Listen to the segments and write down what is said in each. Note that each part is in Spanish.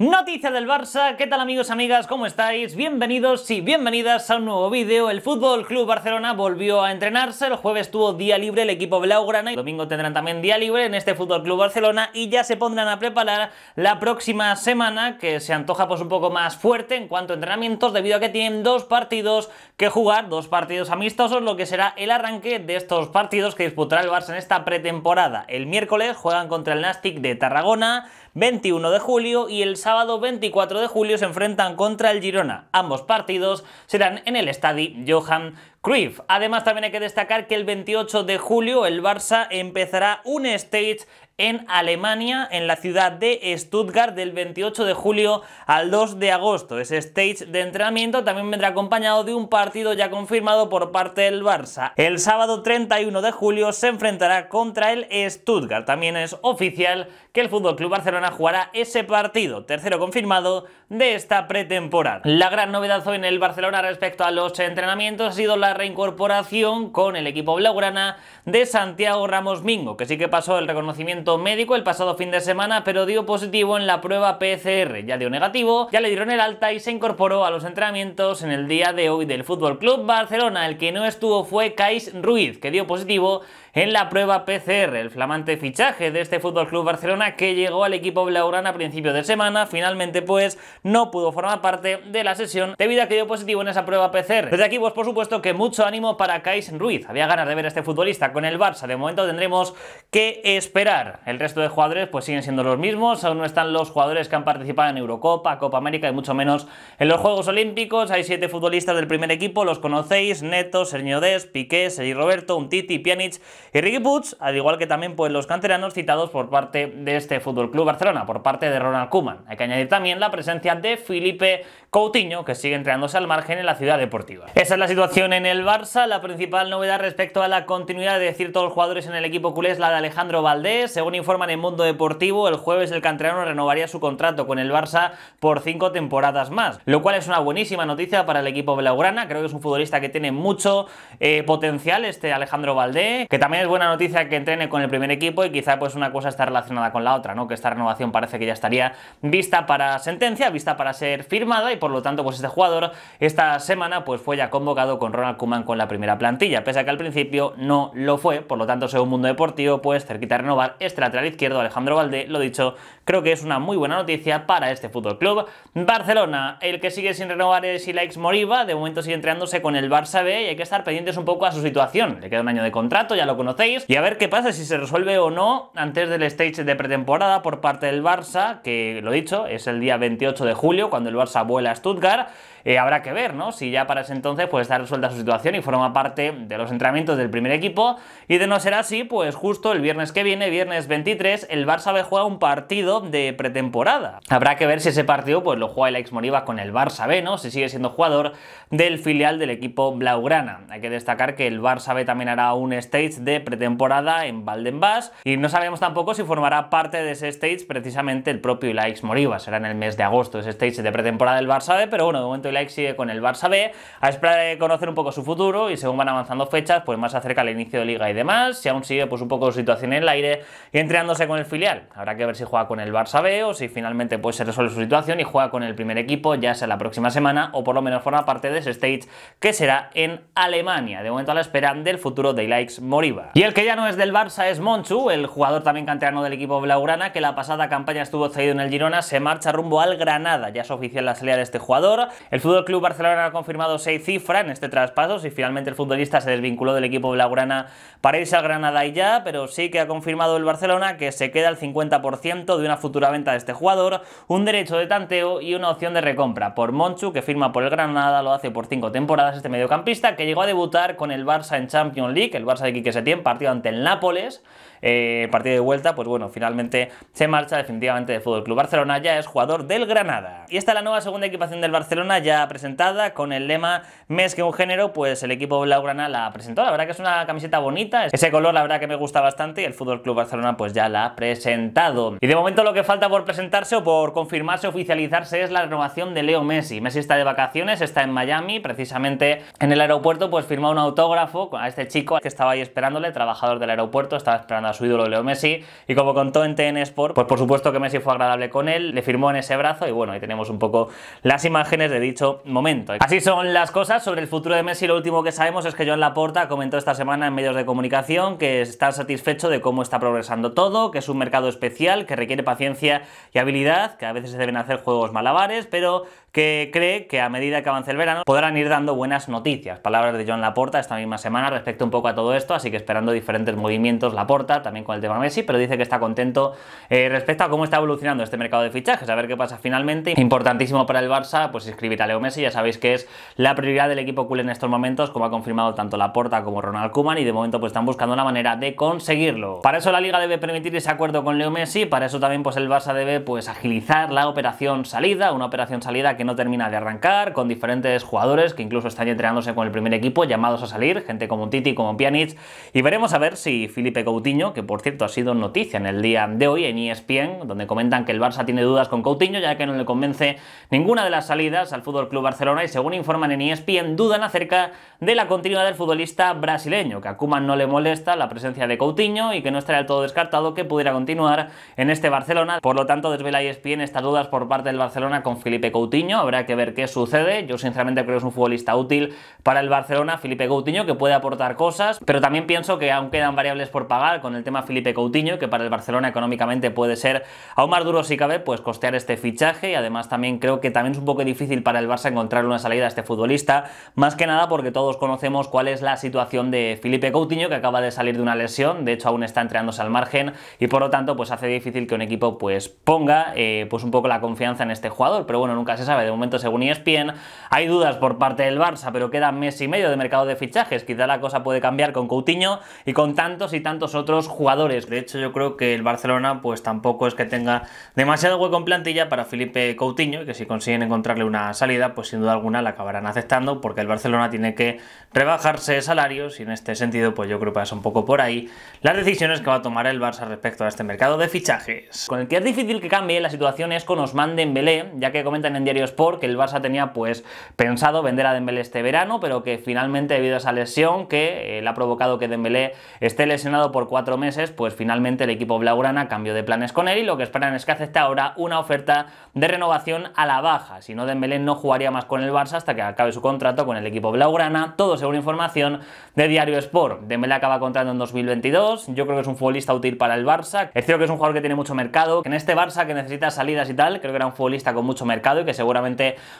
Noticias del Barça, ¿qué tal amigos, amigas? ¿Cómo estáis? Bienvenidos y bienvenidas a un nuevo vídeo. El Fútbol Club Barcelona volvió a entrenarse, el jueves tuvo día libre el equipo blaugrana y el domingo tendrán también día libre en este Fútbol Club Barcelona y ya se pondrán a preparar la próxima semana que se antoja pues un poco más fuerte en cuanto a entrenamientos debido a que tienen dos partidos que jugar, dos partidos amistosos, lo que será el arranque de estos partidos que disputará el Barça en esta pretemporada. El miércoles juegan contra el Nastic de Tarragona, 21 de julio y el sábado sábado 24 de julio se enfrentan contra el Girona. Ambos partidos serán en el Estadio Johan Cruyff. Además también hay que destacar que el 28 de julio el Barça empezará un stage en Alemania, en la ciudad de Stuttgart, del 28 de julio al 2 de agosto. Ese stage de entrenamiento también vendrá acompañado de un partido ya confirmado por parte del Barça. El sábado 31 de julio se enfrentará contra el Stuttgart. También es oficial que el FC Barcelona jugará ese partido, tercero confirmado de esta pretemporada. La gran novedad hoy en el Barcelona respecto a los entrenamientos ha sido la reincorporación con el equipo blaugrana de Santiago Ramos Mingo, que sí que pasó el reconocimiento médico el pasado fin de semana, pero dio positivo en la prueba PCR. Ya dio negativo, ya le dieron el alta y se incorporó a los entrenamientos en el día de hoy del Fútbol Club Barcelona. El que no estuvo fue Kais Ruiz, que dio positivo en la prueba PCR, el flamante fichaje de este Fútbol Club Barcelona que llegó al equipo blaugrana a principio de semana, finalmente pues no pudo formar parte de la sesión debido a que dio positivo en esa prueba PCR. Desde aquí pues por supuesto que mucho ánimo para Kaisen Ruiz, había ganas de ver a este futbolista con el Barça, de momento tendremos que esperar. El resto de jugadores pues siguen siendo los mismos, aún no están los jugadores que han participado en Eurocopa, Copa América y mucho menos en los Juegos Olímpicos, hay siete futbolistas del primer equipo, los conocéis, Neto, Sergio Des, Piqué, Sergi Roberto, Untiti, Pjanic y Ricky Puig, al igual que también pues, los canteranos citados por parte de este Fútbol Club Barcelona, por parte de Ronald Koeman. Hay que añadir también la presencia de Felipe Coutinho, que sigue entrenándose al margen en la ciudad deportiva. Esa es la situación en el Barça. La principal novedad respecto a la continuidad de ciertos jugadores en el equipo culé es la de Alejandro Valdés. Según informan en Mundo Deportivo, el jueves el canterano renovaría su contrato con el Barça por cinco temporadas más, lo cual es una buenísima noticia para el equipo blaugrana. Creo que es un futbolista que tiene mucho eh, potencial, este Alejandro Valdés, que también es buena noticia que entrene con el primer equipo y quizá pues una cosa está relacionada con la otra, ¿no? Que esta renovación parece que ya estaría vista para sentencia, vista para ser firmada y por lo tanto pues este jugador esta semana pues fue ya convocado con Ronald Kuman con la primera plantilla, pese a que al principio no lo fue, por lo tanto según Mundo Deportivo pues cerquita de renovar este lateral izquierdo Alejandro Valdés lo dicho, creo que es una muy buena noticia para este Fútbol Club. Barcelona, el que sigue sin renovar es Ilaix Moriva. de momento sigue entrenándose con el Barça B y hay que estar pendientes un poco a su situación, le queda un año de contrato, ya lo conocéis, y a ver qué pasa si se resuelve o no antes del stage de pretemporada por parte del Barça, que lo dicho, es el día 28 de julio cuando el Barça vuela Stuttgart. Eh, habrá que ver, ¿no? Si ya para ese entonces pues está resuelta su situación y forma parte de los entrenamientos del primer equipo. Y de no ser así, pues justo el viernes que viene, viernes 23, el Barça B juega un partido de pretemporada. Habrá que ver si ese partido pues lo juega el ex Moriba con el Barça B, ¿no? Si sigue siendo jugador del filial del equipo Blaugrana. Hay que destacar que el Barça B también hará un stage de pretemporada en Valdenbas y no sabemos tampoco si formará parte de ese stage precisamente el propio Ilaix Moriba. Será en el mes de agosto ese stage de pretemporada del Barça Barça pero bueno, de momento Ilaix sigue con el Barça B, a esperar de conocer un poco su futuro y según van avanzando fechas, pues más acerca al inicio de liga y demás, si aún sigue pues un poco su situación en el aire y entrenándose con el filial. Habrá que ver si juega con el Barça B o si finalmente pues se resuelve su situación y juega con el primer equipo ya sea la próxima semana o por lo menos forma parte de ese stage que será en Alemania. De momento a la espera del futuro de Ilaix Moriba. Y el que ya no es del Barça es Monchu, el jugador también canterano del equipo blaugrana que la pasada campaña estuvo cedido en el Girona, se marcha rumbo al Granada. Ya es oficial la salida de este este jugador. El Fútbol Club Barcelona ha confirmado seis cifras en este traspaso. Si finalmente el futbolista se desvinculó del equipo blaugrana para irse al Granada y ya, pero sí que ha confirmado el Barcelona que se queda el 50% de una futura venta de este jugador, un derecho de tanteo y una opción de recompra por Monchu, que firma por el Granada, lo hace por cinco temporadas este mediocampista, que llegó a debutar con el Barça en Champions League, el Barça de Quique Setién, partido ante el Nápoles, eh, partido de vuelta, pues bueno, finalmente se marcha definitivamente del Fútbol Club Barcelona, ya es jugador del Granada. Y esta es la nueva segunda equipa del Barcelona ya presentada con el lema Mes que un género, pues el equipo blaugrana la presentó. La verdad que es una camiseta bonita, ese color la verdad que me gusta bastante y el Fútbol Club Barcelona pues ya la ha presentado. Y de momento lo que falta por presentarse o por confirmarse, oficializarse es la renovación de Leo Messi. Messi está de vacaciones, está en Miami, precisamente en el aeropuerto pues firmó un autógrafo a este chico que estaba ahí esperándole, trabajador del aeropuerto, estaba esperando a su ídolo Leo Messi y como contó en TN Sport, pues por supuesto que Messi fue agradable con él, le firmó en ese brazo y bueno, ahí tenemos un poco las imágenes de dicho momento. Así son las cosas sobre el futuro de Messi. Lo último que sabemos es que Joan Laporta comentó esta semana en medios de comunicación que está satisfecho de cómo está progresando todo, que es un mercado especial, que requiere paciencia y habilidad, que a veces se deben hacer juegos malabares, pero que cree que a medida que avance el verano podrán ir dando buenas noticias. Palabras de John Laporta esta misma semana respecto un poco a todo esto, así que esperando diferentes movimientos Laporta, también con el tema Messi, pero dice que está contento eh, respecto a cómo está evolucionando este mercado de fichajes, a ver qué pasa finalmente. Importantísimo para el Barça, pues inscribir a Leo Messi, ya sabéis que es la prioridad del equipo culé en estos momentos, como ha confirmado tanto Laporta como Ronald Koeman, y de momento pues están buscando una manera de conseguirlo. Para eso la Liga debe permitir ese acuerdo con Leo Messi, para eso también pues el Barça debe pues agilizar la operación salida, una operación salida que no termina de arrancar, con diferentes jugadores que incluso están entrenándose con el primer equipo, llamados a salir, gente como Titi, como Pjanic, y veremos a ver si Felipe Coutinho, que por cierto ha sido noticia en el día de hoy en ESPN, donde comentan que el Barça tiene dudas con Coutinho, ya que no le convence ninguna de las salidas al Fútbol Club Barcelona, y según informan en ESPN, dudan acerca de la continuidad del futbolista brasileño, que a Kuma no le molesta la presencia de Coutinho y que no estará del todo descartado que pudiera continuar en este Barcelona, por lo tanto desvela ESPN estas dudas por parte del Barcelona con Felipe Coutinho habrá que ver qué sucede. Yo sinceramente creo que es un futbolista útil para el Barcelona, Felipe Coutinho, que puede aportar cosas, pero también pienso que aún quedan variables por pagar con el tema Felipe Coutinho, que para el Barcelona económicamente puede ser aún más duro si cabe, pues costear este fichaje y además también creo que también es un poco difícil para el Barça encontrar una salida a este futbolista, más que nada porque todos conocemos cuál es la situación de Felipe Coutinho, que acaba de salir de una lesión, de hecho aún está entrenándose al margen y por lo tanto pues hace difícil que un equipo pues ponga eh, pues un poco la confianza en este jugador, pero bueno, nunca se sabe de momento según ESPN. Hay dudas por parte del Barça, pero queda mes y medio de mercado de fichajes. Quizá la cosa puede cambiar con Coutinho y con tantos y tantos otros jugadores. De hecho, yo creo que el Barcelona pues tampoco es que tenga demasiado hueco en plantilla para Felipe Coutinho, y que si consiguen encontrarle una salida, pues sin duda alguna la acabarán aceptando, porque el Barcelona tiene que rebajarse salarios y en este sentido pues yo creo que pasa un poco por ahí las decisiones que va a tomar el Barça respecto a este mercado de fichajes. Con el que es difícil que cambie la situación es con Osman Belé ya que comentan en diarios que el Barça tenía pues pensado vender a Dembélé este verano, pero que finalmente debido a esa lesión que eh, le ha provocado que Dembélé esté lesionado por cuatro meses, pues finalmente el equipo blaugrana cambió de planes con él y lo que esperan es que acepte ahora una oferta de renovación a la baja. Si no, Dembélé no jugaría más con el Barça hasta que acabe su contrato con el equipo blaugrana, todo según información de Diario Sport. Dembélé acaba contrato en 2022, yo creo que es un futbolista útil para el Barça, es cierto que es un jugador que tiene mucho mercado, que en este Barça que necesita salidas y tal, creo que era un futbolista con mucho mercado y que seguramente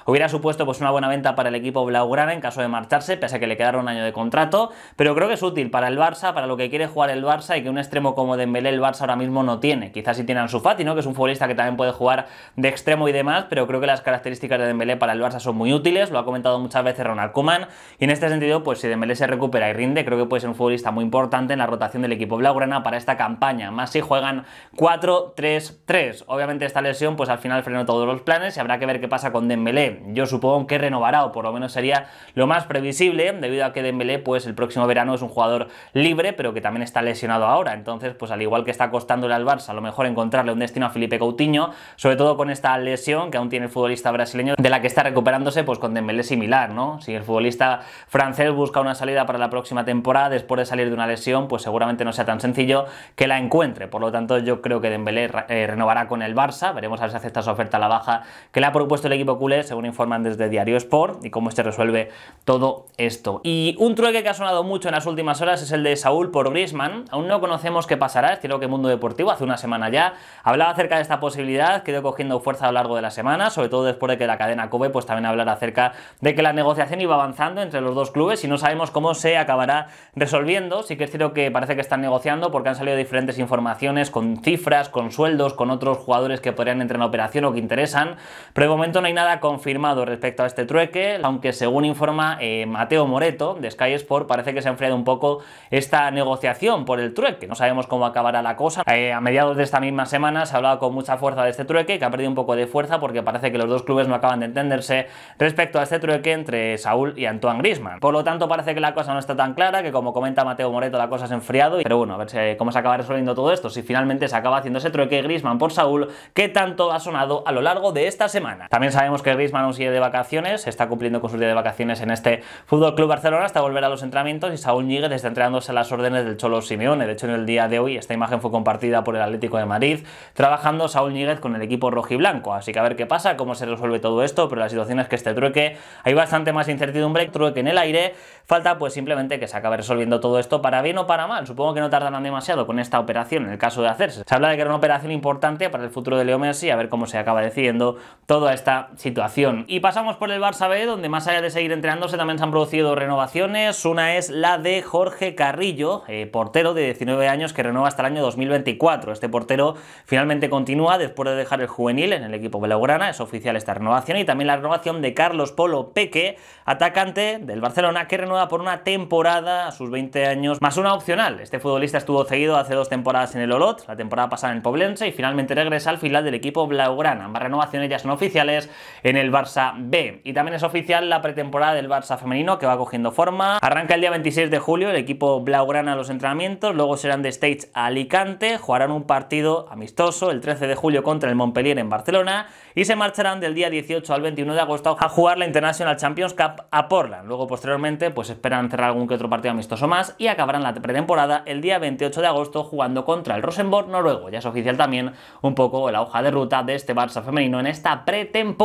hubiera supuesto pues una buena venta para el equipo Blaugrana en caso de marcharse, pese a que le quedara un año de contrato, pero creo que es útil para el Barça, para lo que quiere jugar el Barça y que un extremo como Dembélé el Barça ahora mismo no tiene. Quizás si tiene Ansu Fati, ¿no? que es un futbolista que también puede jugar de extremo y demás, pero creo que las características de Dembélé para el Barça son muy útiles, lo ha comentado muchas veces Ronald Koeman y en este sentido, pues si Dembélé se recupera y rinde, creo que puede ser un futbolista muy importante en la rotación del equipo blaugrana para esta campaña, más si juegan 4-3-3. Obviamente esta lesión pues al final frenó todos los planes y habrá que ver qué pasa con Dembélé. Yo supongo que renovará o por lo menos sería lo más previsible debido a que Dembélé pues el próximo verano es un jugador libre pero que también está lesionado ahora. Entonces pues al igual que está costándole al Barça a lo mejor encontrarle un destino a Felipe Coutinho sobre todo con esta lesión que aún tiene el futbolista brasileño de la que está recuperándose pues con Dembélé similar, ¿no? Si el futbolista francés busca una salida para la próxima temporada después de salir de una lesión pues seguramente no sea tan sencillo que la encuentre. Por lo tanto yo creo que Dembélé eh, renovará con el Barça. Veremos a ver si acepta su oferta a la baja que le ha propuesto el equipo culé, según informan desde Diario Sport, y cómo se resuelve todo esto. Y un trueque que ha sonado mucho en las últimas horas es el de Saúl por Griezmann. Aún no conocemos qué pasará, es cierto que Mundo Deportivo hace una semana ya hablaba acerca de esta posibilidad, quedó cogiendo fuerza a lo largo de la semana, sobre todo después de que la cadena COBE pues también hablara acerca de que la negociación iba avanzando entre los dos clubes y no sabemos cómo se acabará resolviendo. Sí que es cierto que parece que están negociando porque han salido diferentes informaciones con cifras, con sueldos, con otros jugadores que podrían entrar en operación o que interesan, pero de momento no hay nada confirmado respecto a este trueque, aunque según informa eh, Mateo Moreto de Sky Sport, parece que se ha enfriado un poco esta negociación por el trueque. No sabemos cómo acabará la cosa. Eh, a mediados de esta misma semana se ha hablado con mucha fuerza de este trueque, que ha perdido un poco de fuerza porque parece que los dos clubes no acaban de entenderse respecto a este trueque entre Saúl y Antoine Grisman. Por lo tanto, parece que la cosa no está tan clara, que como comenta Mateo Moreto, la cosa se ha enfriado. Pero bueno, a ver eh, cómo se acaba resolviendo todo esto, si finalmente se acaba haciendo ese trueque Grisman por Saúl, que tanto ha sonado a lo largo de esta semana. También sabemos que Griezmann sigue de vacaciones, está cumpliendo con su día de vacaciones en este Fútbol Club Barcelona hasta volver a los entrenamientos y Saúl Níguez está entrenándose a las órdenes del Cholo Simeone. De hecho, en el día de hoy esta imagen fue compartida por el Atlético de Madrid, trabajando Saúl Níguez con el equipo rojiblanco. Así que a ver qué pasa, cómo se resuelve todo esto, pero la situación es que este trueque hay bastante más incertidumbre, trueque en el aire. Falta pues simplemente que se acabe resolviendo todo esto para bien o para mal. Supongo que no tardarán demasiado con esta operación en el caso de hacerse. Se habla de que era una operación importante para el futuro de Leo Messi, a ver cómo se acaba decidiendo toda esta situación. Y pasamos por el Barça B, donde más allá de seguir entrenándose también se han producido renovaciones. Una es la de Jorge Carrillo, eh, portero de 19 años que renueva hasta el año 2024. Este portero finalmente continúa después de dejar el juvenil en el equipo Blaugrana, es oficial esta renovación. Y también la renovación de Carlos Polo Peque, atacante del Barcelona, que renueva por una temporada a sus 20 años, más una opcional. Este futbolista estuvo cedido hace dos temporadas en el Olot, la temporada pasada en el Poblense y finalmente regresa al final del equipo blaugrana. Ambas renovaciones ya son oficiales en el Barça B. Y también es oficial la pretemporada del Barça femenino que va cogiendo forma. Arranca el día 26 de julio el equipo Blaugrana los entrenamientos, luego serán de Stage a Alicante, jugarán un partido amistoso el 13 de julio contra el Montpellier en Barcelona y se marcharán del día 18 al 21 de agosto a jugar la International Champions Cup a Portland. Luego posteriormente pues esperan cerrar algún que otro partido amistoso más y acabarán la pretemporada el día 28 de agosto jugando contra el Rosenborg noruego. Ya es oficial también un poco la hoja de ruta de este Barça femenino en esta pretemporada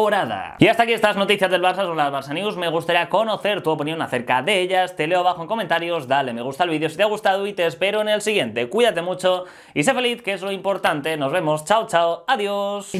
y hasta aquí estas noticias del Barça son las Barça News. Me gustaría conocer tu opinión acerca de ellas. Te leo abajo en comentarios, dale me gusta al vídeo si te ha gustado y te espero en el siguiente. Cuídate mucho y sé feliz, que es lo importante. Nos vemos. Chao, chao. Adiós.